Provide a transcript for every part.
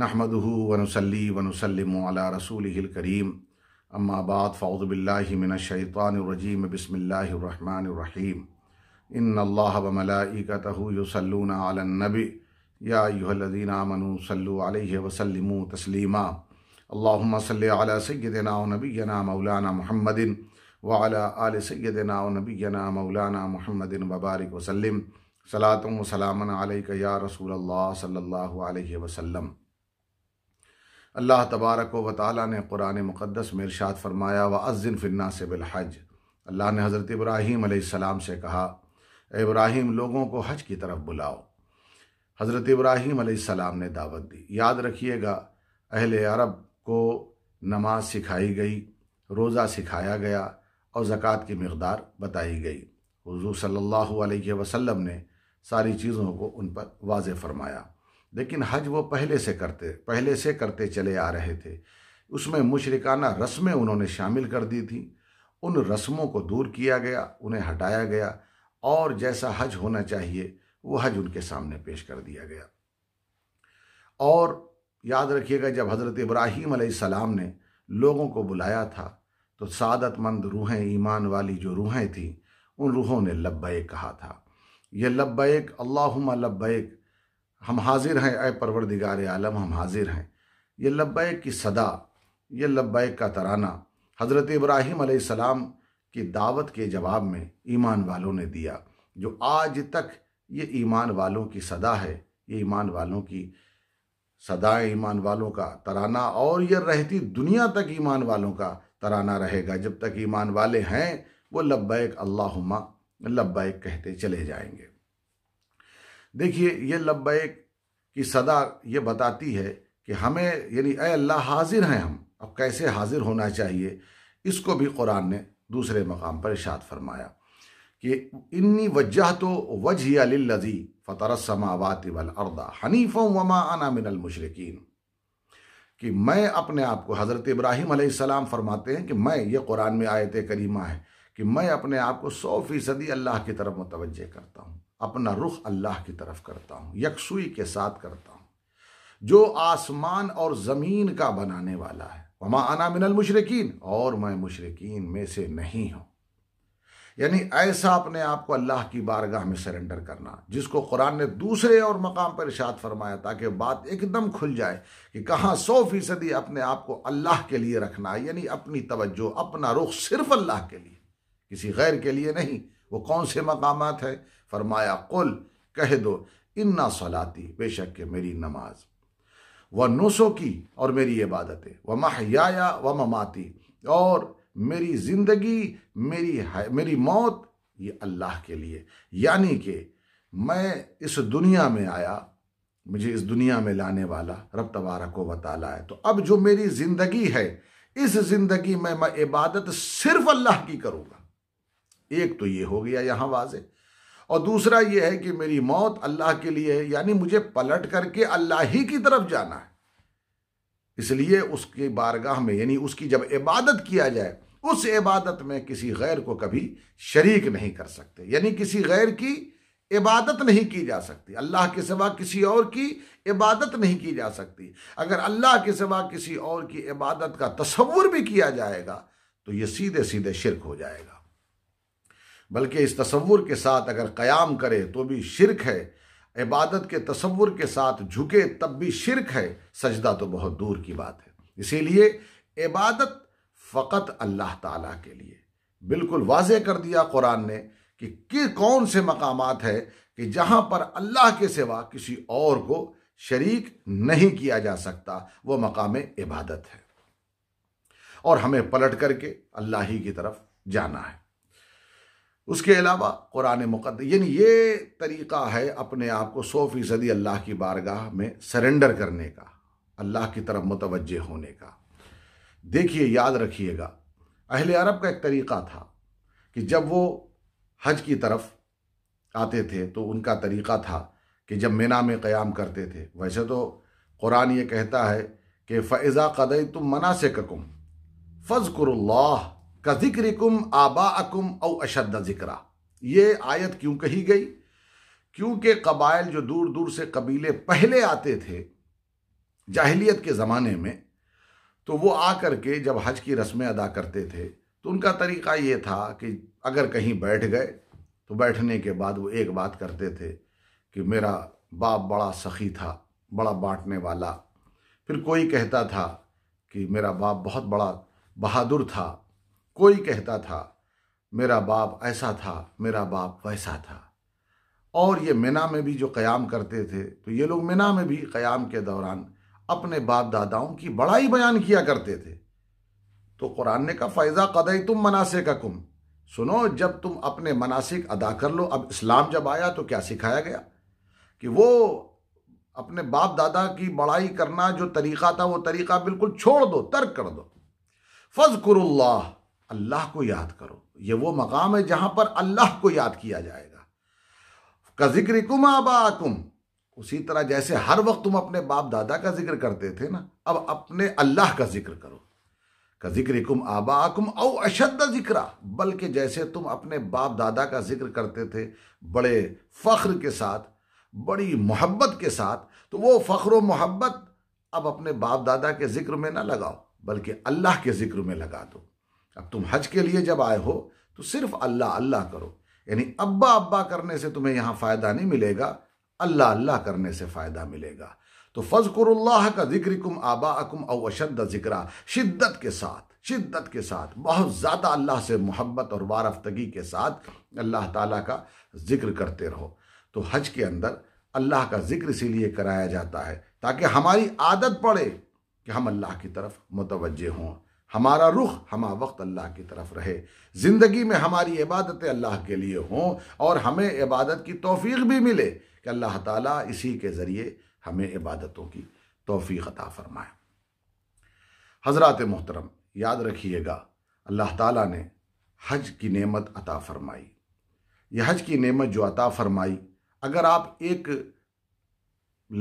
नहमदहू वनसली वनसलम अला रसूल करीम अम्माबाद फ़ाउज़बिल्लिमिनशैतानरजीम बसमीम इन अल्लाह वमलाइकतहूसलून आलनबी या युहलदीना मनु सल्लु अलैहि वसल्लम तस्लीमा अल्लाहुम्मा सल्लि अला सय्यदिना व नबियना मौलाना मुहम्मदिन व अला आलि सय्यदिना व नबियना मौलाना मुहम्मदिन वबारिक वसल्लम सलातुम व सलामन अलैक या रसूल सल्लल्लाहु अलैहि वसल्लम अल्लाह तबारक व ताली ने कुरान मुक़दस में इरशाद फरमाया व अज़िन फ़िन्ना से बिलहज अल्लाह ने हज़रत इब्राहिम आसमाम से कहा इब्राहिम लोगों को हज की तरफ बुलाओ हज़रत इब्राहीम आसमाम ने दावत दी याद रखिएगा अहल अरब को नमाज सिखाई गई रोज़ा सिखाया गया और ज़क़़त की मकदार बताई गई हजू सल्ला वसम ने सारी चीज़ों को उन पर वाज फरमाया लेकिन हज वो पहले से करते पहले से करते चले आ रहे थे उसमें मुशरकाना रस्में उन्होंने शामिल कर दी थी उन रस्मों को दूर किया गया उन्हें हटाया गया और जैसा हज होना चाहिए वो हज उनके सामने पेश कर दिया गया और याद रखिएगा जब हज़रत इब्राहीम सलाम ने लोगों को बुलाया था तो सादतमंद रूहें ईमान वाली जो रूहें थीं उन रूहों ने लब्बैक कहा था यह लब्बैक अल्लाह लब्बैक हम हाजिर हैं ए परवरदिगार आलम हम हाजिर हैं ये लब्बैक की सदा ये लब्बैक का तराना हज़रत इब्राहिम सलाम की दावत के जवाब में ईमान वालों ने दिया जो आज तक ये ईमान वालों की सदा है ये ईमान वालों की सदाएं ईमान वालों का तराना और यह रहती दुनिया तक ईमान वालों का तराना रहेगा जब तक ईमान वाले हैं वो लब्बैक अल्लाहुम्मा लब्बैक कहते चले जाएंगे देखिए ये लब्बैक की सदा ये बताती है कि हमें यानी ए अल्लाह हाजिर हैं हम अब कैसे हाजिर होना चाहिए इसको भी कुरान ने दूसरे मकाम पर इशाद फरमाया कि इन्नी वजह तो वजह लजी फ़तर समावत वलअर्दा हनीफ़ वमा आना मिनल मुशरकिन कि मैं अपने आप को हज़रत इब्राहिम सलाम फरमाते हैं कि मैं ये कुरान में आयत करीमा है कि मैं अपने आप को सौ फीसदी अल्लाह की तरफ मुतवजह करता हूँ अपना रुख अल्लाह की तरफ करता हूँ यकसुई के साथ करता हूँ जो आसमान और ज़मीन का बनाने वाला है वमा आना मिनल मुशरकिन और मैं मुशरकिन में से नहीं हूँ यानी ऐसा अपने आप को अल्लाह की बारगाह में सरेंडर करना जिसको कुरान ने दूसरे और मकाम पर इशात फरमाया ताकि बात एकदम खुल जाए कि कहाँ सौ फीसदी अपने आप को अल्लाह के लिए रखना यानी अपनी तवज्जो अपना रुख सिर्फ अल्लाह के लिए किसी गैर के लिए नहीं वो कौन से मकाम है फरमाया कुल कह दो इन्ना सलाती बेशक के मेरी नमाज व नुसो की और मेरी इबादतें व महया व ममाती और मेरी ज़िंदगी मेरी मेरी मौत ये अल्लाह के लिए यानी कि मैं इस दुनिया में आया मुझे इस दुनिया में लाने वाला रब तबारक व ताला है तो अब जो मेरी ज़िंदगी है इस ज़िंदगी में मैं इबादत सिर्फ अल्लाह की करूँगा एक तो ये हो गया यहाँ वाजे और दूसरा ये है कि मेरी मौत अल्लाह के लिए है यानी मुझे पलट करके अल्लाह ही की तरफ जाना है इसलिए उसके बारगाह में यानी उसकी जब इबादत किया जाए उस इबादत में किसी गैर को कभी शरीक नहीं कर सकते यानी किसी गैर की इबादत नहीं की जा सकती अल्लाह के सिवा किसी और की इबादत नहीं की जा सकती अगर अल्लाह के सिवा किसी और की इबादत का तस्वुर भी किया जाएगा तो ये सीधे सीधे शिरक हो जाएगा बल्कि इस तस्वुर के साथ अगर क़याम करे तो भी शिरक है इबादत के तस्वुर के साथ झुके तब भी शिरक है सजदा तो बहुत दूर की बात है इसीलिए इबादत फ़कत अल्लाह ताला के लिए बिल्कुल वाज कर दिया कुरान ने कि, कि कौन से मकाम है कि जहाँ पर अल्लाह के सिवा किसी और को शरीक नहीं किया जा सकता वो मकाम इबादत है और हमें पलट करके अल्लाह ही की तरफ जाना है उसके अलावा कुरान मुकद यानी ये तरीक़ा है अपने आप को सौ फ़ीसदी अल्लाह की बारगाह में सरेंडर करने का अल्लाह की तरफ मुतवजह होने का देखिए याद रखिएगा अहल अरब का एक तरीक़ा था कि जब वो हज की तरफ आते थे तो उनका तरीक़ा था कि जब मीना में क़याम करते थे वैसे तो कुरान ये कहता है कि फ़ैज़ा कदई तुम मना से ककुम फ़ज़ का जिक्रिकुम आबा अकुम और अशद जिक्रा ये आयत क्यों कही गई क्योंकि कबाइल जो दूर दूर से कबीले पहले आते थे जाहलीत के ज़माने में तो वो आ कर के जब हज की रस्में अदा करते थे तो उनका तरीक़ा ये था कि अगर कहीं बैठ गए तो बैठने के बाद वो एक बात करते थे कि मेरा बाप बड़ा सखी था बड़ा बांटने वाला फिर कोई कहता था कि मेरा बाप बहुत बड़ा बहादुर था कोई कहता था मेरा बाप ऐसा था मेरा बाप वैसा था और ये मिना में भी जो क़याम करते थे तो ये लोग मिना में भी क़याम के दौरान अपने बाप दादाओं की बड़ाई बयान किया करते थे तो कुरान ने कहा फ़ैज़ा कदई तुम मनासे का कुम सुनो जब तुम अपने मनासिक अदा कर लो अब इस्लाम जब आया तो क्या सिखाया गया कि वो अपने बाप दादा की बड़ाई करना जो तरीक़ा था वो तरीक़ा बिल्कुल छोड़ दो तर्क कर दो फज फजकुरुल्लाह अल्लाह को याद करो ये वो मकाम है जहाँ पर अल्लाह को याद किया जाएगा का जिक्र कुम आबाकुम उसी तरह जैसे हर वक्त तुम अपने बाप दादा का जिक्र करते थे ना अब अपने अल्लाह का जिक्र करो का जिक्र कुम आबाकुम औ अशद जिक्रा बल्कि जैसे तुम अपने बाप दादा का जिक्र करते थे बड़े फ़ख्र के साथ बड़ी मोहब्बत के साथ तो वो फ़ख्र मोहब्बत अब अपने बाप दादा के जिक्र में ना लगाओ बल्कि अल्लाह के जिक्र में लगा दो अब तुम हज के लिए जब आए हो तो सिर्फ अल्लाह अल्लाह करो यानी अब्बा अब्बा करने से तुम्हें यहाँ फ़ायदा नहीं मिलेगा अल्लाह अल्लाह करने से फ़ायदा मिलेगा तो फजकुरल्लाह का जिक्र कुम आबा अकुम अवशद जिक्रा शिद्दत के साथ शिद्दत के साथ बहुत ज़्यादा अल्लाह से मोहब्बत और वारफ्तगी के साथ अल्लाह ताला का जिक्र करते रहो तो हज के अंदर अल्लाह का जिक्र इसीलिए कराया जाता है ताकि हमारी आदत पड़े कि हम अल्लाह की तरफ मुतवजह हों हमारा रुख हम वक्त अल्लाह की तरफ रहे ज़िंदगी में हमारी इबादतें अल्लाह के लिए हों और हमें इबादत की तोफ़ी भी मिले कि अल्लाह ताली इसी के ज़रिए हमें इबादतों की तोफ़ी अता फ़रमाए हज़रत मोहतरम याद रखिएगा अल्लाह ताली ने हज की नेमत अता फ़रमाई यह हज की नेमत जो अता फ़रमाई अगर आप एक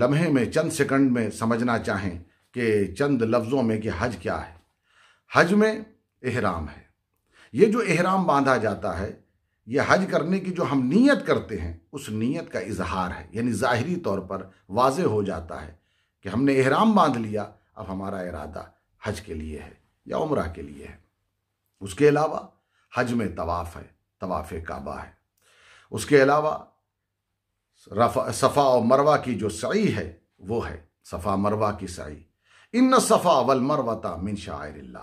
लम्हे में चंद सेकंड में समझना चाहें कि चंद लफ्ज़ों में कि हज क्या है हज में एहराम है ये जो एहराम बांधा जाता है ये हज करने की जो हम नीयत करते हैं उस नीयत का इजहार है यानी ज़ाहरी तौर पर वाज हो जाता है कि हमने एहराम बांध लिया अब हमारा इरादा हज के लिए है या उम्र के लिए है उसके अलावा हज में तवाफ़ है तवाफ़ काबा है उसके अलावा सफ़ा और मरवा की जो सई है वो है सफ़ा मरवा की सही इन सफ़ा वल मरवता मिन शायर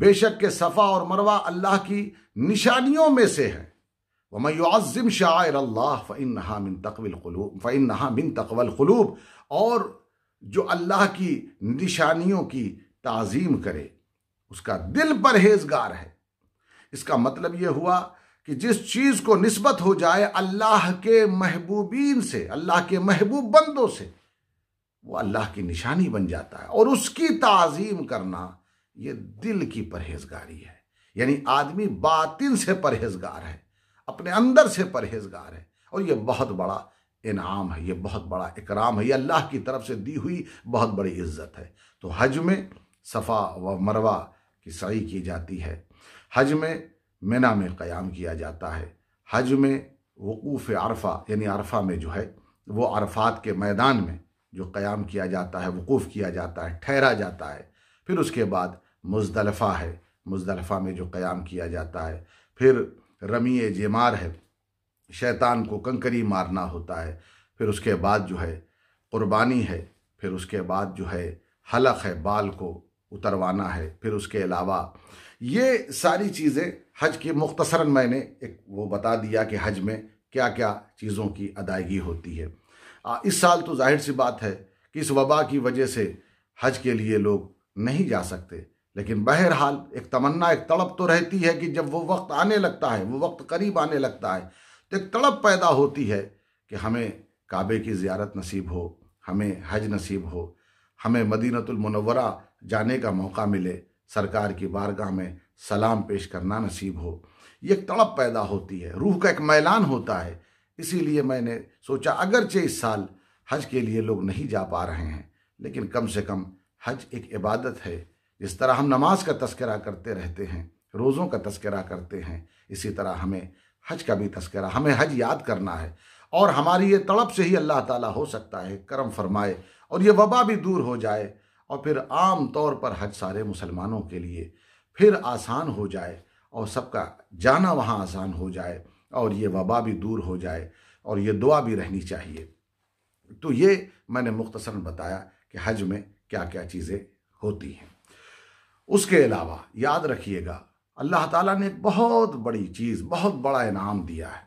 बेशक के सफ़ा और मरवा अल्लाह की निशानियों में से है वमयज़िम शायर अल्लाह फ़िन नहा मिन तकवल खलूब फ़िन नहा मिन तकवल खलूब और जो अल्लाह की निशानियों की ताज़ीम करे उसका दिल परहेजगार है इसका मतलब ये हुआ कि जिस चीज़ को नस्बत हो जाए अल्लाह के महबूबीन से अल्लाह के महबूब बंदों से वो अल्लाह की निशानी बन जाता है और उसकी तज़ीम करना ये दिल की परहेजगारी है यानी आदमी बातिन से परहेजगार है अपने अंदर से परहेजगार है और ये बहुत बड़ा इनाम है ये बहुत बड़ा इकराम है ये अल्लाह की तरफ से दी हुई बहुत बड़ी इज्जत है तो हज में सफ़ा व मरवा की सही की जाती है हज में मिना में क़याम किया जाता है हज में वकूफ़ अरफा यानी अरफा में जो है वो अरफात के मैदान में जो क़याम किया जाता है वक़ूफ़ किया जाता है ठहरा जाता है फिर उसके बाद मुजदलफ़ा है मुजदलफ़ा में जो क़याम किया जाता है फिर रमी जमार है शैतान को कंकरी मारना होता है फिर उसके बाद जो है क़ुरबानी है फिर उसके बाद जो है हलक है बाल को उतरवाना है फिर उसके अलावा ये सारी चीज़ें हज के मुख्तसरा मैंने एक वो बता दिया कि हज में क्या क्या चीज़ों की अदायगी होती है इस साल तो जाहिर सी बात है कि इस वबा की वजह से हज के लिए लोग नहीं जा सकते लेकिन बहरहाल एक तमन्ना एक तड़प तो रहती है कि जब वो वक्त आने लगता है वो वक्त करीब आने लगता है तो एक तड़प पैदा होती है कि हमें काबे की ज़्यारत नसीब हो हमें हज नसीब हो हमें मदीनतुलमनवरा जाने का मौका मिले सरकार की बारगाह में सलाम पेश करना नसीब हो ये एक तड़प पैदा होती है रूह का एक मैलान होता है इसीलिए मैंने सोचा अगरचे इस साल हज के लिए लोग नहीं जा पा रहे हैं लेकिन कम से कम हज एक इबादत है जिस तरह हम नमाज का तस्करा करते रहते हैं रोज़ों का तस्करा करते हैं इसी तरह हमें हज का भी तस्करा हमें हज याद करना है और हमारी ये तड़प से ही अल्लाह ताला हो सकता है करम फरमाए और ये वबा भी दूर हो जाए और फिर आम तौर पर हज सारे मुसलमानों के लिए फिर आसान हो जाए और सबका जाना वहाँ आसान हो जाए और ये वबा भी दूर हो जाए और ये दुआ भी रहनी चाहिए तो ये मैंने मुख्तसर बताया कि हज में क्या क्या चीज़ें होती हैं उसके अलावा याद रखिएगा अल्लाह ताला ने बहुत बड़ी चीज़ बहुत बड़ा इनाम दिया है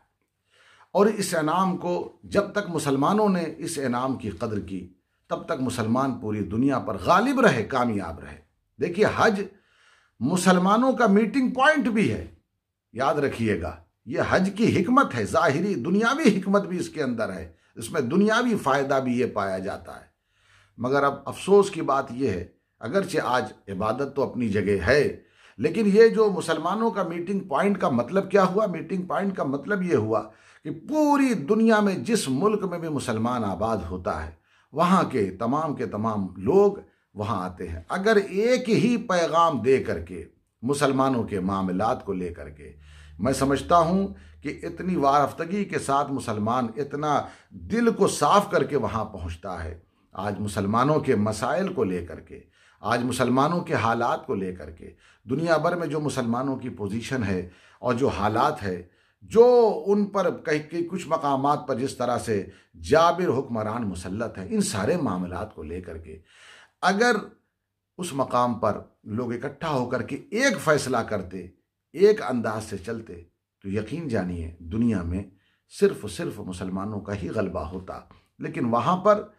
और इस इनाम को जब तक मुसलमानों ने इस इनाम की कदर की तब तक मुसलमान पूरी दुनिया पर गालिब रहे कामयाब रहे देखिए हज मुसलमानों का मीटिंग पॉइंट भी है याद रखिएगा ये हज की हिकमत है ज़ाहिरी दुनियावी हिकमत भी इसके अंदर है इसमें दुनियावी फ़ायदा भी ये पाया जाता है मगर अब अफसोस की बात यह है अगरचे आज इबादत तो अपनी जगह है लेकिन ये जो मुसलमानों का मीटिंग पॉइंट का मतलब क्या हुआ मीटिंग पॉइंट का मतलब ये हुआ कि पूरी दुनिया में जिस मुल्क में भी मुसलमान आबाद होता है वहाँ के तमाम के तमाम लोग वहाँ आते हैं अगर एक ही पैगाम दे करके मुसलमानों के मामलात को लेकर के मैं समझता हूँ कि इतनी वारफ्तगी के साथ मुसलमान इतना दिल को साफ करके वहाँ पहुँचता है आज मुसलमानों के मसाइल को लेकर के आज मुसलमानों के हालात को लेकर के दुनिया भर में जो मुसलमानों की पोजीशन है और जो हालात है जो उन पर कहीं के कुछ मकाम पर जिस तरह से जाबिर हुक्मरान मुसलत हैं इन सारे मामला को लेकर के अगर उस मकाम पर लोग इकट्ठा होकर के एक फ़ैसला करते एक अंदाज से चलते तो यकीन जानिए दुनिया में सिर्फ सिर्फ मुसलमानों का ही गलबा होता लेकिन वहाँ पर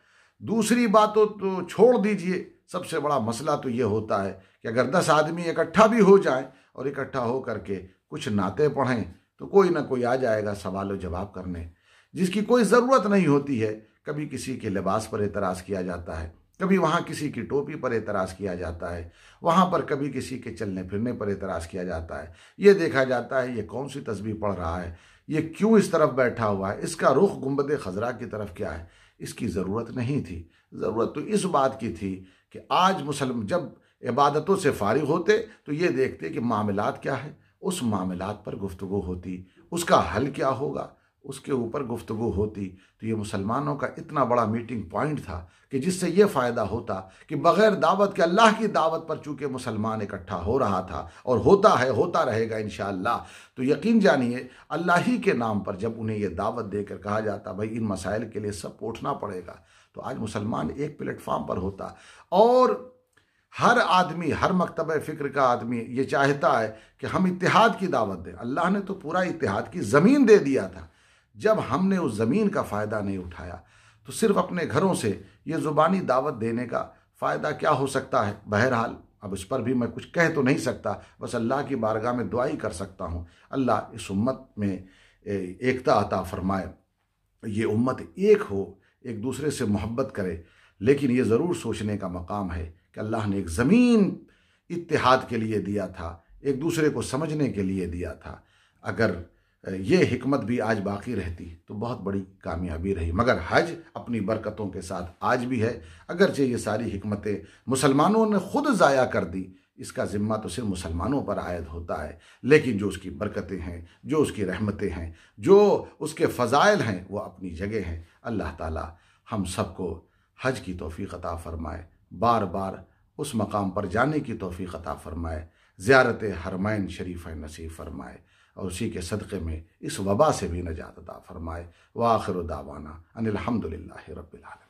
दूसरी बातों तो, तो छोड़ दीजिए सबसे बड़ा मसला तो ये होता है कि अगर दस आदमी इकट्ठा भी हो जाए और इकट्ठा हो करके कुछ नाते पढ़ें तो कोई ना कोई आ जाएगा सवाल और जवाब करने जिसकी कोई ज़रूरत नहीं होती है कभी किसी के लिबास पर एतराज़ किया जाता है कभी वहाँ किसी की टोपी पर एतराज़ किया जाता है वहाँ पर कभी किसी के चलने फिरने पर एतराज़ किया जाता है ये देखा जाता है ये कौन सी तस्वीर पढ़ रहा है ये क्यों इस तरफ बैठा हुआ है इसका रुख गुम्बद खजरा की तरफ क्या है इसकी ज़रूरत नहीं थी ज़रूरत तो इस बात की थी कि आज मुसलम जब इबादतों से फारिग होते तो ये देखते कि मामलात क्या है उस मामलात पर गुफ्तु होती उसका हल क्या होगा उसके ऊपर गुफ्तगु होती तो ये मुसलमानों का इतना बड़ा मीटिंग पॉइंट था कि जिससे ये फ़ायदा होता कि बग़ैर दावत के अल्लाह की दावत पर चूँकि मुसलमान इकट्ठा हो रहा था और होता है होता रहेगा इन तो यकीन जानिए अल्लाह ही के नाम पर जब उन्हें यह दावत देकर कहा जाता भाई इन मसाइल के लिए सब उठना पड़ेगा तो आज मुसलमान एक प्लेटफार्म पर होता और हर आदमी हर मकतब फ़िक्र का आदमी ये चाहता है कि हम इतिहाद की दावत दें अल्लाह ने तो पूरा इतिहाद की ज़मीन दे दिया था जब हमने उस ज़मीन का फ़ायदा नहीं उठाया तो सिर्फ अपने घरों से ये ज़ुबानी दावत देने का फ़ायदा क्या हो सकता है बहरहाल अब इस पर भी मैं कुछ कह तो नहीं सकता बस अल्लाह की बारगाह में दुआई कर सकता हूँ अल्लाह इस उम्मत में एकता अता फरमाए ये उम्मत एक हो एक दूसरे से मोहब्बत करे लेकिन ये ज़रूर सोचने का मकाम है कि अल्लाह ने एक ज़मीन इतिहाद के लिए दिया था एक दूसरे को समझने के लिए दिया था अगर ये हमत भी आज बाकी रहती तो बहुत बड़ी कामयाबी रही मगर हज अपनी बरकतों के साथ आज भी है अगरचे ये सारी हमतें मुसलमानों ने खुद ज़ाया कर दी इसका ज़िम्मा तो सिर्फ मुसलमानों पर आयद होता है लेकिन जो उसकी बरकतें हैं जो उसकी रहमतें हैं जो उसके फ़ज़ाइल हैं वो अपनी जगह हैं अल्लाह ताला हम सबको हज की तोफ़ी अता फ़रमाए बार बार उस मकाम पर जाने की तोफ़ी अता फ़रमाए ज़्यारत हरमैन शरीफ़ नसीब फ़रमाए और उसी के सदक़े में इस वबा से भी नजात अदा फरमाए वाखिर दावाना अनिलहमदिल्ला रबाल